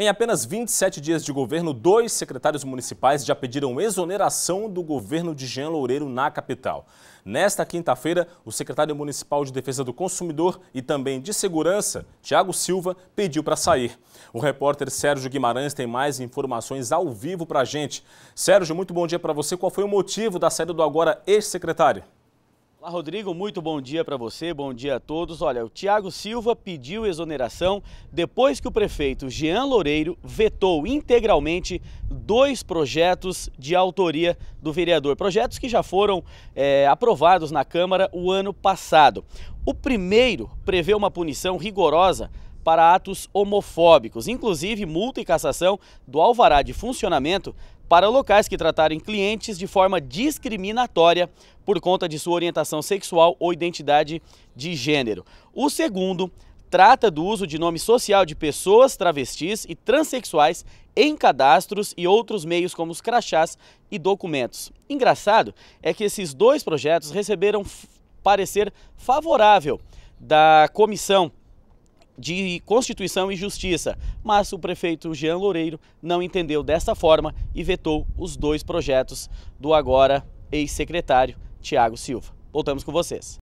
Em apenas 27 dias de governo, dois secretários municipais já pediram exoneração do governo de Jean Loureiro na capital. Nesta quinta-feira, o secretário municipal de Defesa do Consumidor e também de Segurança, Tiago Silva, pediu para sair. O repórter Sérgio Guimarães tem mais informações ao vivo para a gente. Sérgio, muito bom dia para você. Qual foi o motivo da saída do agora ex-secretário? Olá, Rodrigo, muito bom dia para você, bom dia a todos. Olha, o Tiago Silva pediu exoneração depois que o prefeito Jean Loureiro vetou integralmente dois projetos de autoria do vereador. Projetos que já foram é, aprovados na Câmara o ano passado. O primeiro prevê uma punição rigorosa para atos homofóbicos, inclusive multa e cassação do alvará de funcionamento para locais que tratarem clientes de forma discriminatória por conta de sua orientação sexual ou identidade de gênero. O segundo trata do uso de nome social de pessoas travestis e transexuais em cadastros e outros meios como os crachás e documentos. Engraçado é que esses dois projetos receberam parecer favorável da comissão de Constituição e Justiça, mas o prefeito Jean Loureiro não entendeu dessa forma e vetou os dois projetos do agora ex-secretário Tiago Silva. Voltamos com vocês.